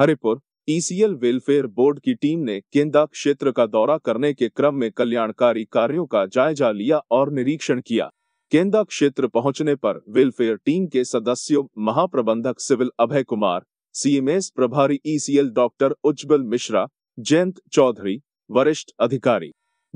Haripur ECL welfare board की team ने केंदा क्षेत्र का दौरा करने के क्रम में कल्याणकारी कार्यों का जायजा लिया और निरीक्षण किया केंदा क्षेत्र पहुंचने पर वेलफेयर टीम के सदस्यों महाप्रबंधक सिविल अभय कुमार सीएमएस प्रभारी ईसीएल डॉक्टर उज्जवल मिश्रा जयंत चौधरी वरिष्ठ अधिकारी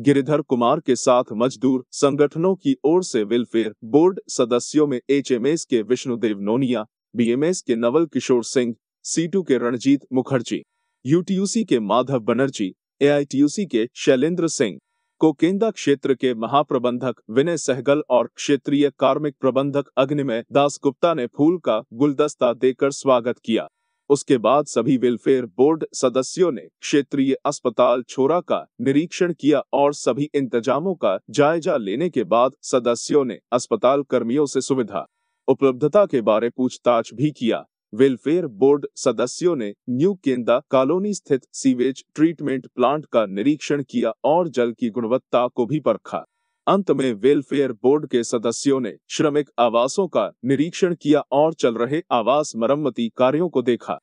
गिरिधर कुमार के साथ मजदूर संगठनों की ओर से वेलफेयर बोर्ड सदस्यों में एचएमएस के विष्णुदेव नोनिया बीएमएस के नवल किशोर सिंह सीटू के रणजीत मुखर्जी यूटीयूसी के माधव बनर्जी एआईटीयूसी के शैलेंद्र सिंह कोकेंदा क्षेत्र के महाप्रबंधक विनय सहगल और क्षेत्रीय कार्मिक प्रबंधक अग्निमय दास गुप्ता ने फूल का गुलदस्ता देकर स्वागत किया उसके बाद सभी वेलफेयर बोर्ड सदस्यों ने क्षेत्रीय अस्पताल छोरा का निरीक्षण किया और सभी इंतजामों का जायजा लेने के बाद सदस्यों ने अस्पताल कर्मियों से सुविधा उपलब्धता के बारे पूछताछ भी किया वेलफेयर बोर्ड सदस्यों ने न्यू केंदा कॉलोनी स्थित सीवेज ट्रीटमेंट प्लांट का निरीक्षण किया और जल की गुणवत्ता को भी परखा अंत में वेलफेयर बोर्ड के सदस्यों ने श्रमिक आवासों का निरीक्षण किया और चल रहे आवास मरम्मती कार्यों को देखा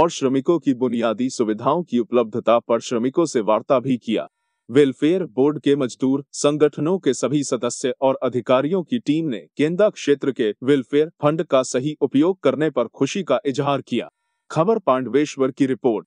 और श्रमिकों की बुनियादी सुविधाओं की उपलब्धता पर श्रमिकों से वार्ता भी किया वेलफेयर बोर्ड के मजदूर संगठनों के सभी सदस्य और अधिकारियों की टीम ने केंदा क्षेत्र के वेलफेयर फंड का सही उपयोग करने पर खुशी का इजहार किया खबर पांडवेश्वर की रिपोर्ट